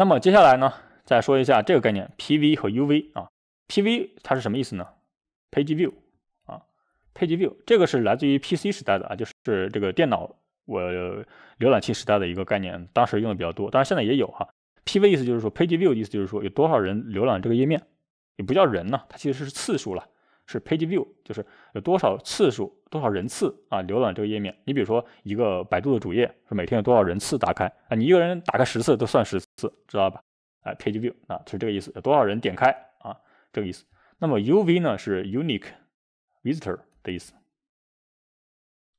那么接下来呢，再说一下这个概念 PV 和 UV 啊，PV 它是什么意思呢？Page View 啊，Page View 这个是来自于 PC 时代的啊，就是这个电脑我浏览器时代的一个概念，当时用的比较多，当然现在也有哈。PV 意思就是说 Page View 意思就是说有多少人浏览这个页面，也不叫人呢，它其实是次数了。是 page view，就是有多少次数、多少人次啊，浏览这个页面。你比如说一个百度的主页，是每天有多少人次打开啊？你一个人打开十次都算十次，知道吧？啊，page view 啊，就是这个意思，有多少人点开啊，这个意思。那么 UV 呢是 unique visitor 的意思，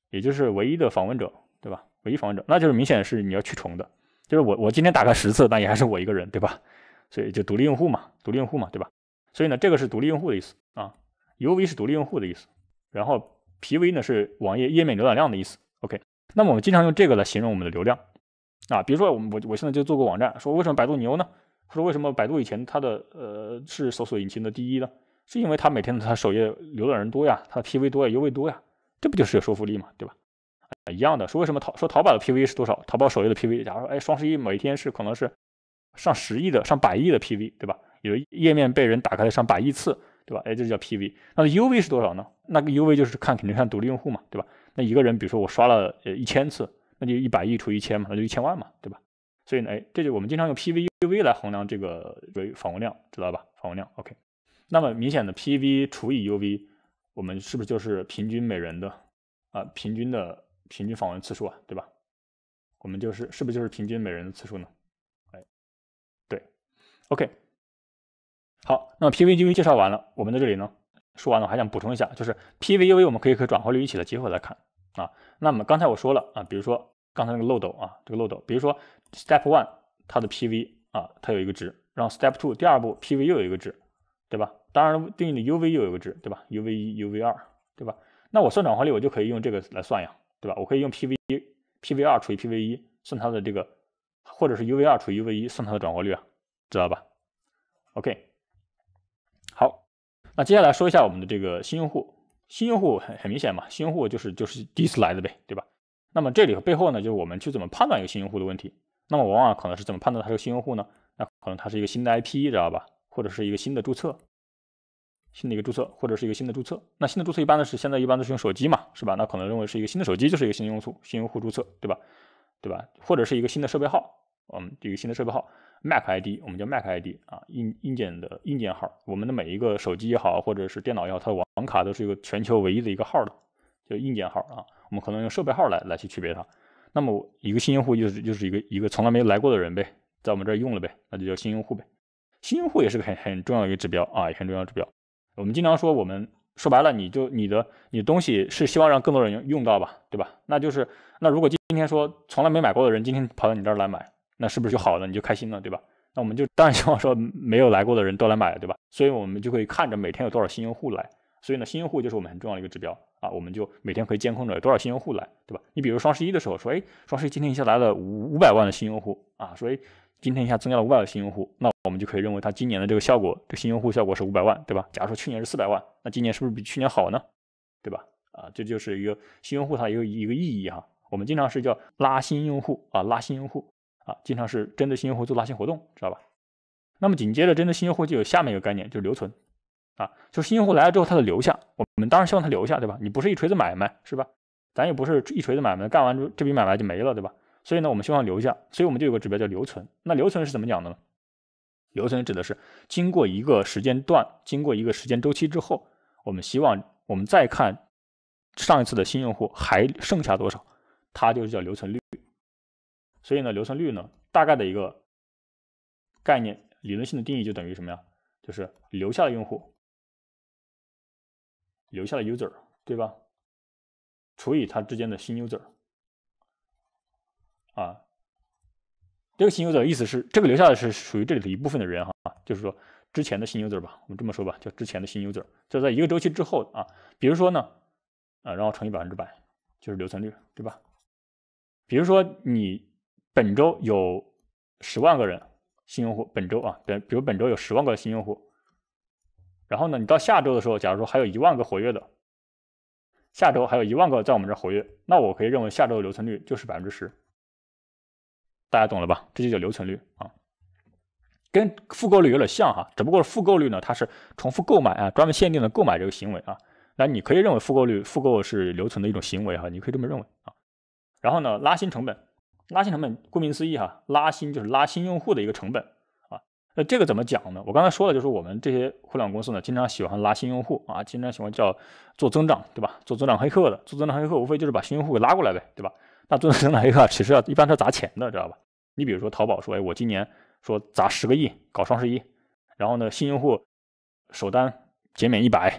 也就是唯一的访问者，对吧？唯一访问者，那就是明显是你要去重的，就是我我今天打开十次，但也还是我一个人，对吧？所以就独立用户嘛，独立用户嘛，对吧？所以呢，这个是独立用户的意思啊。UV 是独立用户的意思，然后 PV 呢是网页页面浏览量的意思。OK，那么我们经常用这个来形容我们的流量啊，比如说我们我我现在就做过网站，说为什么百度牛呢？说为什么百度以前它的呃是搜索引擎的第一呢？是因为它每天它首页浏览人多呀，它的 PV 多呀，UV 多呀，这不就是有说服力嘛，对吧？一样的，说为什么淘说淘宝的 PV 是多少？淘宝首页的 PV，假如说哎双十一某一天是可能是上十亿的上百亿的 PV，对吧？有页面被人打开了上百亿次。对吧？哎，这就叫 PV。那 UV 是多少呢？那个 UV 就是看，肯定看独立用户嘛，对吧？那一个人，比如说我刷了呃一千次，那就一百亿除一千嘛，那就一千万嘛，对吧？所以呢，哎，这就我们经常用 PVUV 来衡量这个为访问量，知道吧？访问量 OK。那么明显的 PV 除以 UV，我们是不是就是平均每人的啊，平均的平均访问次数啊，对吧？我们就是是不是就是平均每人的次数呢？哎，对，OK。好，那么 PVUV 介绍完了，我们在这里呢说完了，还想补充一下，就是 PVUV 我们可以和转化率一起结合起来看啊。那么刚才我说了啊，比如说刚才那个漏斗啊，这个漏斗，比如说 Step One 它的 PV 啊，它有一个值，然后 Step Two 第二步 PV 又有一个值，对吧？当然对应的 UV 又有一个值，对吧？UV 一、UV 二，对吧？那我算转化率，我就可以用这个来算呀，对吧？我可以用 PV 一、p v 二除以 PV 一，算它的这个，或者是 UV 二除以 UV 一，算它的转化率，啊，知道吧？OK。那接下来说一下我们的这个新用户，新用户很很明显嘛，新用户就是就是第一次来的呗，对吧？那么这里背后呢，就是我们去怎么判断一个新用户的问题。那么往往可能是怎么判断他是个新用户呢？那可能他是一个新的 IP，知道吧？或者是一个新的注册，新的一个注册，或者是一个新的注册。那新的注册一般呢是现在一般都是用手机嘛，是吧？那可能认为是一个新的手机就是一个新用户，新用户注册，对吧？对吧？或者是一个新的设备号。嗯，这个新的设备号，Mac ID，我们叫 Mac ID 啊，硬硬件的硬件号。我们的每一个手机也好，或者是电脑也好，它的网卡都是一个全球唯一的一个号的，就硬件号啊。我们可能用设备号来来去区别它。那么一个新用户就是就是一个一个从来没来过的人呗，在我们这儿用了呗，那就叫新用户呗。新用户也是个很很重要的一个指标啊，也很重要指标。我们经常说，我们说白了，你就你的你东西是希望让更多人用到吧，对吧？那就是那如果今今天说从来没买过的人今天跑到你这儿来买。那是不是就好了？你就开心了，对吧？那我们就当然希望说没有来过的人都来买了，对吧？所以我们就会看着每天有多少新用户来。所以呢，新用户就是我们很重要的一个指标啊。我们就每天可以监控着有多少新用户来，对吧？你比如双十一的时候说，哎，双十一今天一下来了五五百万的新用户啊，说哎，今天一下增加了五百万新用户，那我们就可以认为它今年的这个效果，这新用户效果是五百万，对吧？假如说去年是四百万，那今年是不是比去年好呢？对吧？啊，这就是一个新用户它一个一个意义哈。我们经常是叫拉新用户啊，拉新用户。啊，经常是针对新用户做拉新活动，知道吧？那么紧接着针对新用户就有下面一个概念，就是留存。啊，就是新用户来了之后，他的留下，我们当然希望他留下，对吧？你不是一锤子买卖，是吧？咱也不是一锤子买卖，干完这这笔买卖就没了，对吧？所以呢，我们希望留下，所以我们就有个指标叫留存。那留存是怎么讲的呢？留存指的是经过一个时间段，经过一个时间周期之后，我们希望我们再看上一次的新用户还剩下多少，它就是叫留存率。所以呢，留存率呢，大概的一个概念，理论性的定义就等于什么呀？就是留下的用户，留下的 user，对吧？除以它之间的新 user，啊，这个新 user 意思是，这个留下的是属于这里的一部分的人哈，啊，就是说之前的新 user 吧，我们这么说吧，叫之前的新 user，就在一个周期之后啊，比如说呢，啊，然后乘以百分之百，就是留存率，对吧？比如说你。本周有十万个人新用户，本周啊，本比如本周有十万个新用户，然后呢，你到下周的时候，假如说还有一万个活跃的，下周还有一万个在我们这活跃，那我可以认为下周的留存率就是百分之十，大家懂了吧？这就叫留存率啊，跟复购率有点像哈，只不过复购率呢，它是重复购买啊，专门限定的购买这个行为啊，那你可以认为复购率复购是留存的一种行为哈，你可以这么认为啊，然后呢，拉新成本。拉新成本，顾名思义哈，拉新就是拉新用户的一个成本啊。那这个怎么讲呢？我刚才说了，就是我们这些互联网公司呢，经常喜欢拉新用户啊，经常喜欢叫做增长，对吧？做增长黑客的，做增长黑客无非就是把新用户给拉过来呗，对吧？那做增长黑客其实要一般要砸钱的，知道吧？你比如说淘宝说，哎，我今年说砸十个亿搞双十一，然后呢，新用户首单减免一百，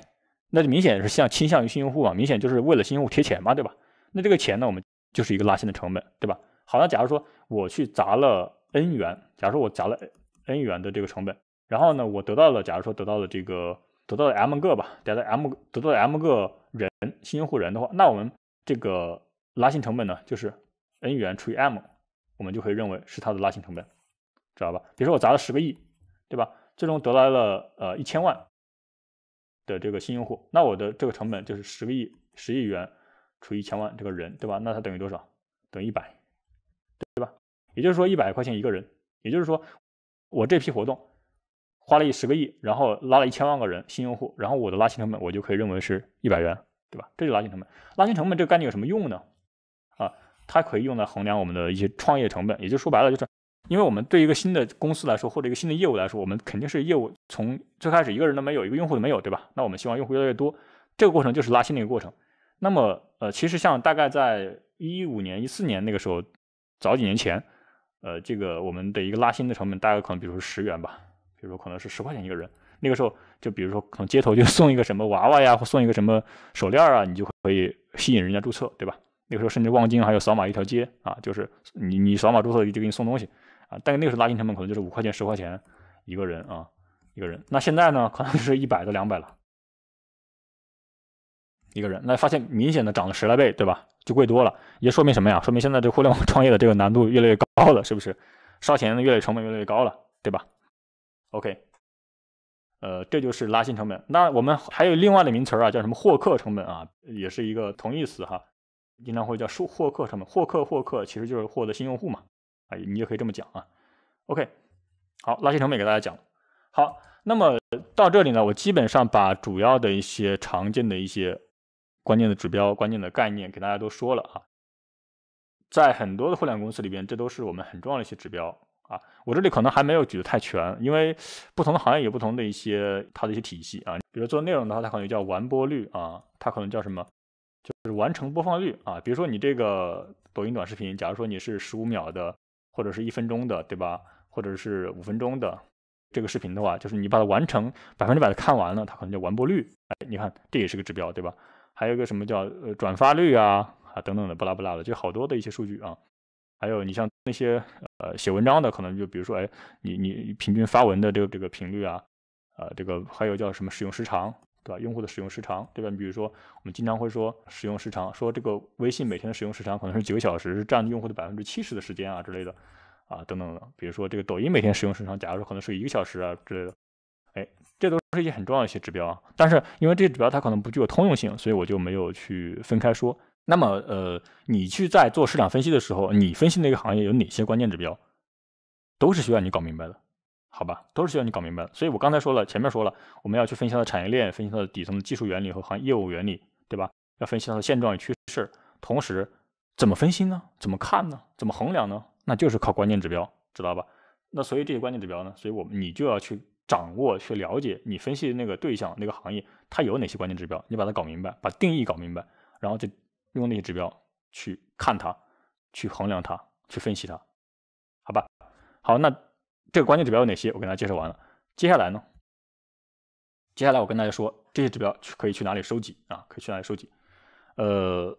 那就明显是向倾向于新用户嘛，明显就是为了新用户贴钱嘛，对吧？那这个钱呢，我们就是一个拉新的成本，对吧？好像假如说我去砸了 n 元，假如说我砸了 n 元的这个成本，然后呢，我得到了，假如说得到了这个得到了 m 个吧，得到 m 得到 m 个人新用户人的话，那我们这个拉新成本呢，就是 n 元除以 m，我们就可以认为是它的拉新成本，知道吧？比如说我砸了十个亿，对吧？最终得来了呃一千万的这个新用户，那我的这个成本就是十个亿十亿元除以一千万这个人，对吧？那它等于多少？等于一百。对吧？也就是说，一百块钱一个人，也就是说，我这批活动花了一十个亿，然后拉了一千万个人新用户，然后我的拉新成本，我就可以认为是一百元，对吧？这就拉新成本。拉新成本这个概念有什么用呢？啊，它可以用来衡量我们的一些创业成本。也就说白了，就是因为我们对一个新的公司来说，或者一个新的业务来说，我们肯定是业务从最开始一个人都没有，一个用户都没有，对吧？那我们希望用户越来越多，这个过程就是拉新的一个过程。那么，呃，其实像大概在一五年、一四年那个时候。早几年前，呃，这个我们的一个拉新的成本大概可能，比如说十元吧，比如说可能是十块钱一个人。那个时候，就比如说可能街头就 送一个什么娃娃呀，或送一个什么手链啊，你就可以吸引人家注册，对吧？那个时候甚至望京还有扫码一条街啊，就是你你扫码注册就给你送东西啊。但那个时候拉新成本可能就是五块钱、十块钱一个人啊，一个人。那现在呢，可能就是一百到两百了，一个人。那发现明显的涨了十来倍，对吧？就贵多了，也说明什么呀？说明现在这互联网创业的这个难度越来越高了，是不是？烧钱的越来成本越来越高了，对吧？OK，呃，这就是拉新成本。那我们还有另外的名词啊，叫什么获客成本啊，也是一个同义词哈，经常会叫收获客成本，获客获客其实就是获得新用户嘛，啊，你也可以这么讲啊。OK，好，拉新成本给大家讲好，那么到这里呢，我基本上把主要的一些常见的一些。关键的指标、关键的概念给大家都说了啊，在很多的互联网公司里边，这都是我们很重要的一些指标啊。我这里可能还没有举的太全，因为不同的行业有不同的一些它的一些体系啊。比如做内容的话，它可能叫完播率啊，它可能叫什么？就是完成播放率啊。比如说你这个抖音短视频，假如说你是十五秒的，或者是一分钟的，对吧？或者是五分钟的这个视频的话，就是你把它完成百分之百的看完了，它可能叫完播率。哎，你看这也是个指标，对吧？还有一个什么叫呃转发率啊啊等等的不拉不拉的，就好多的一些数据啊。还有你像那些呃写文章的，可能就比如说哎你你平均发文的这个这个频率啊，呃这个还有叫什么使用时长对吧？用户的使用时长对吧？你比如说我们经常会说使用时长，说这个微信每天的使用时长可能是几个小时，是占用户的百分之七十的时间啊之类的啊等等的。比如说这个抖音每天使用时长，假如说可能是一个小时啊之类的。哎，这都是一些很重要的些指标啊，但是因为这指标它可能不具有通用性，所以我就没有去分开说。那么，呃，你去在做市场分析的时候，你分析那个行业有哪些关键指标，都是需要你搞明白的，好吧？都是需要你搞明白的。所以我刚才说了，前面说了，我们要去分析它的产业链，分析它的底层的技术原理和行业务原理，对吧？要分析它的现状与趋势，同时怎么分析呢？怎么看呢？怎么衡量呢？那就是靠关键指标，知道吧？那所以这些关键指标呢，所以我们你就要去。掌握去了解你分析的那个对象、那个行业，它有哪些关键指标？你把它搞明白，把定义搞明白，然后就用那些指标去看它、去衡量它、去分析它，好吧？好，那这个关键指标有哪些？我给大家介绍完了。接下来呢？接下来我跟大家说这些指标去可以去哪里收集啊？可以去哪里收集？呃，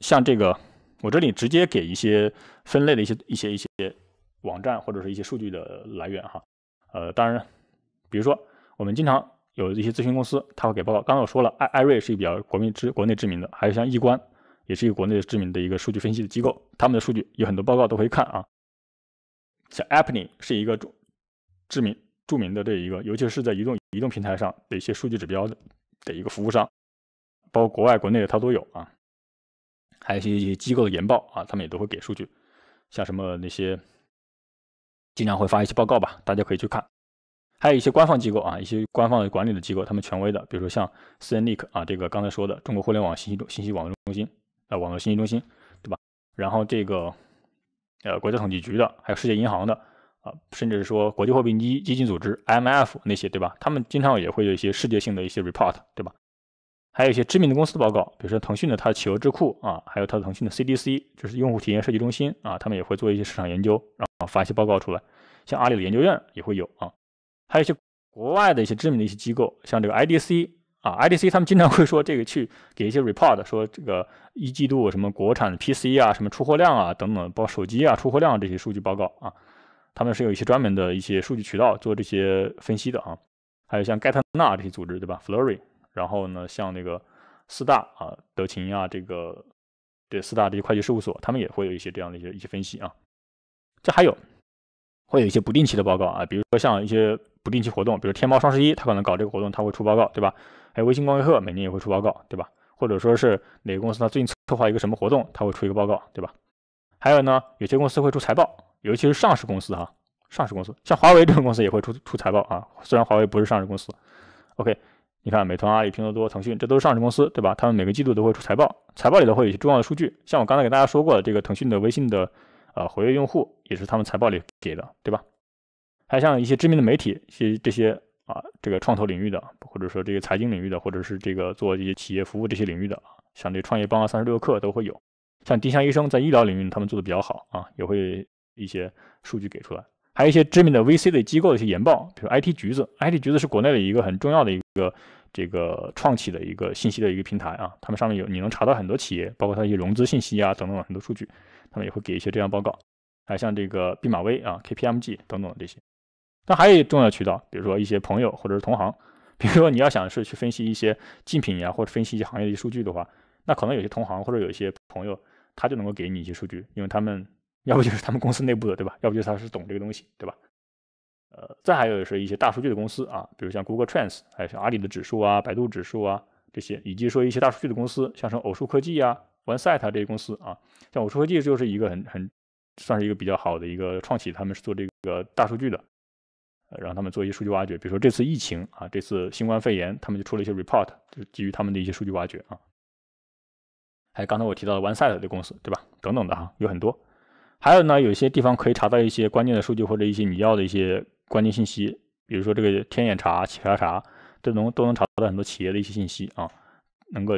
像这个，我这里直接给一些分类的一些一些一些网站或者是一些数据的来源哈。呃，当然。比如说，我们经常有一些咨询公司，他会给报告。刚刚我说了，艾艾瑞是一个比较国民知国内知名的，还有像易观，也是一个国内的知名的一个数据分析的机构，他们的数据有很多报告都会看啊。像 Appny 是一个著知名著名的这一个，尤其是在移动移动平台上的一些数据指标的的一个服务商，包括国外国内的它都有啊。还有一些机构的研报啊，他们也都会给数据，像什么那些经常会发一些报告吧，大家可以去看。还有一些官方机构啊，一些官方的管理的机构，他们权威的，比如说像 CNIC 啊，这个刚才说的中国互联网信息中信息网络中心啊，网络信息中心，对吧？然后这个呃国家统计局的，还有世界银行的啊，甚至是说国际货币基基金组织 IMF 那些，对吧？他们经常也会有一些世界性的一些 report，对吧？还有一些知名的公司报告，比如说腾讯的它的企鹅智库啊，还有它的腾讯的 CDC，就是用户体验设计中心啊，他们也会做一些市场研究，然后发一些报告出来。像阿里的研究院也会有啊。还有一些国外的一些知名的一些机构，像这个 IDC 啊，IDC 他们经常会说这个去给一些 report，说这个一季度什么国产 PC 啊，什么出货量啊等等，包括手机啊出货量这些数据报告啊，他们是有一些专门的一些数据渠道做这些分析的啊。还有像盖特纳这些组织对吧？Flurry，然后呢，像那个四大啊，德勤啊，这个这四大这些会计事务所，他们也会有一些这样的一些一些分析啊。这还有会有一些不定期的报告啊，比如说像一些。不定期活动，比如天猫双十一，他可能搞这个活动，他会出报告，对吧？还有微信光开贺，每年也会出报告，对吧？或者说是哪个公司他最近策划一个什么活动，他会出一个报告，对吧？还有呢，有些公司会出财报，尤其是上市公司哈，上市公司像华为这种公司也会出出财报啊，虽然华为不是上市公司。OK，你看美团、阿里、拼多多、腾讯，这都是上市公司，对吧？他们每个季度都会出财报，财报里头会有一些重要的数据，像我刚才给大家说过的这个腾讯的微信的呃活跃用户，也是他们财报里给的，对吧？还像一些知名的媒体，一些这些啊，这个创投领域的，或者说这个财经领域的，或者是这个做一些企业服务这些领域的啊，像这创业邦啊、三十六氪都会有。像丁香医生在医疗领域，他们做的比较好啊，也会一些数据给出来。还有一些知名的 VC 的机构的一些研报，比如 IT 橘子，IT 橘子是国内的一个很重要的一个这个创企的一个信息的一个平台啊，他们上面有你能查到很多企业，包括它一些融资信息啊等等很多数据，他们也会给一些这样报告。还像这个毕马威啊、KPMG 等等这些。那还有一重要渠道，比如说一些朋友或者是同行，比如说你要想是去分析一些竞品呀，或者分析一些行业的一些数据的话，那可能有些同行或者有一些朋友他就能够给你一些数据，因为他们要不就是他们公司内部的，对吧？要不就是他是懂这个东西，对吧？呃，再还有是一些大数据的公司啊，比如像 Google Trends，还有像阿里的指数啊、百度指数啊这些，以及说一些大数据的公司，像什么偶数科技啊、OneSite 这些公司啊，像偶数科技就是一个很很算是一个比较好的一个创企，他们是做这个大数据的。让他们做一些数据挖掘，比如说这次疫情啊，这次新冠肺炎，他们就出了一些 report，就是基于他们的一些数据挖掘啊。还有刚才我提到的 OneSide 的公司，对吧？等等的哈，有很多。还有呢，有一些地方可以查到一些关键的数据或者一些你要的一些关键信息，比如说这个天眼查、企查查，都能都能查到很多企业的一些信息啊，能够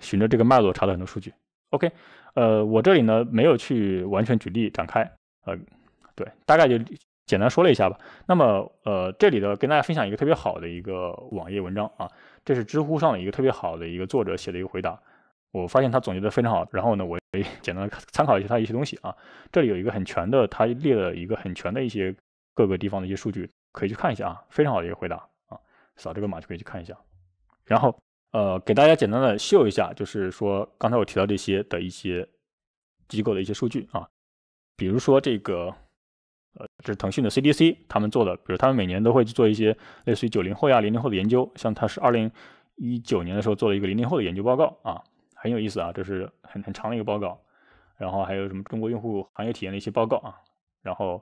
循着这个脉络查到很多数据。OK，呃，我这里呢没有去完全举例展开，呃，对，大概就。简单说了一下吧。那么，呃，这里的跟大家分享一个特别好的一个网页文章啊，这是知乎上的一个特别好的一个作者写的一个回答。我发现他总结的非常好，然后呢，我也简单的参考一下他一些东西啊。这里有一个很全的，他列了一个很全的一些各个地方的一些数据，可以去看一下啊，非常好的一个回答啊。扫这个码就可以去看一下。然后，呃，给大家简单的秀一下，就是说刚才我提到这些的一些机构的一些数据啊，比如说这个。这是腾讯的 CDC 他们做的，比如他们每年都会去做一些类似于九零后呀、零零后的研究，像他是二零一九年的时候做了一个零零后的研究报告啊，很有意思啊，这是很很长的一个报告。然后还有什么中国用户行业体验的一些报告啊，然后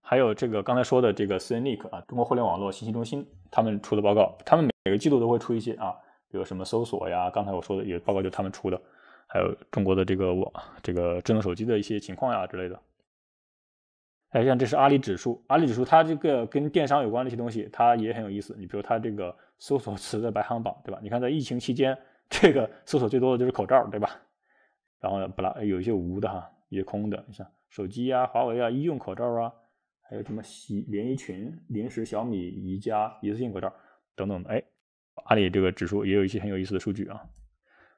还有这个刚才说的这个 CNIC 啊，中国互联网络信息中心他们出的报告，他们每个季度都会出一些啊，比如什么搜索呀，刚才我说的有报告就他们出的，还有中国的这个网这个智能手机的一些情况呀之类的。哎，像这是阿里指数，阿里指数它这个跟电商有关的一些东西，它也很有意思。你比如它这个搜索词的排行榜，对吧？你看在疫情期间，这个搜索最多的就是口罩，对吧？然后呢，巴拉有一些无的哈，一些空的，你像手机啊、华为啊、医用口罩啊，还有什么洗连衣裙、零食、小米、宜家、一次性口罩等等。的。哎，阿里这个指数也有一些很有意思的数据啊。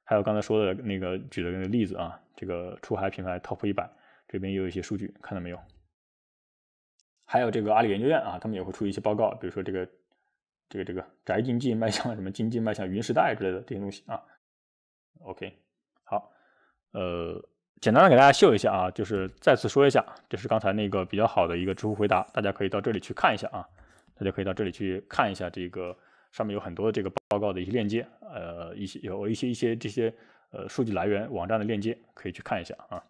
还有刚才说的那个举的那个例子啊，这个出海品牌 TOP 一百，这边也有一些数据，看到没有？还有这个阿里研究院啊，他们也会出一些报告，比如说这个、这个、这个宅经济迈向什么经济迈向云时代之类的这些东西啊。OK，好，呃，简单的给大家秀一下啊，就是再次说一下，这是刚才那个比较好的一个知乎回答，大家可以到这里去看一下啊。大家可以到这里去看一下，这个上面有很多的这个报告的一些链接，呃，一些有一些一些这些呃数据来源网站的链接，可以去看一下啊。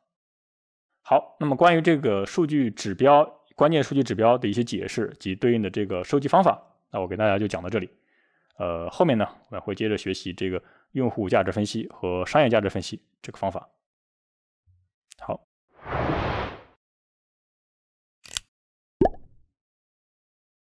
好，那么关于这个数据指标。关键数据指标的一些解释及对应的这个收集方法，那我给大家就讲到这里。呃，后面呢，我们会接着学习这个用户价值分析和商业价值分析这个方法。好。